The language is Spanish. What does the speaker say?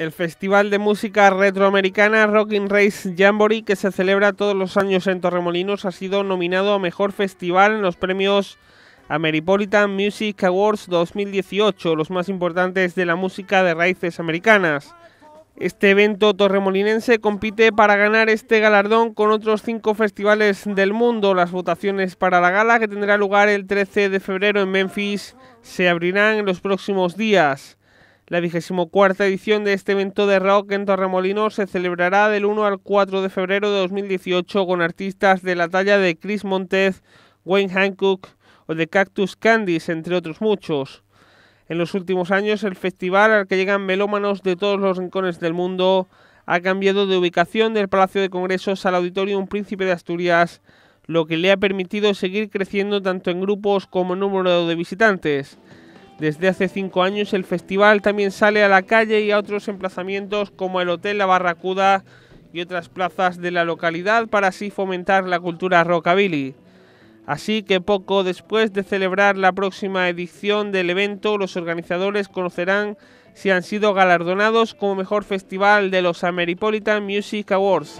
el Festival de Música Retroamericana Rockin' Race Jamboree, que se celebra todos los años en Torremolinos, ha sido nominado a Mejor Festival en los premios Ameripolitan Music Awards 2018, los más importantes de la música de raíces americanas. Este evento torremolinense compite para ganar este galardón con otros cinco festivales del mundo. Las votaciones para la gala, que tendrá lugar el 13 de febrero en Memphis, se abrirán en los próximos días. La vigésimo cuarta edición de este evento de rock en Torremolinos se celebrará del 1 al 4 de febrero de 2018 con artistas de la talla de Chris Montez, Wayne Hancock o de Cactus Candies, entre otros muchos. En los últimos años, el festival al que llegan melómanos de todos los rincones del mundo ha cambiado de ubicación del Palacio de Congresos al Auditorium Príncipe de Asturias, lo que le ha permitido seguir creciendo tanto en grupos como en número de visitantes. Desde hace cinco años el festival también sale a la calle y a otros emplazamientos como el Hotel La Barracuda y otras plazas de la localidad para así fomentar la cultura rockabilly. Así que poco después de celebrar la próxima edición del evento, los organizadores conocerán si han sido galardonados como mejor festival de los Ameripolitan Music Awards.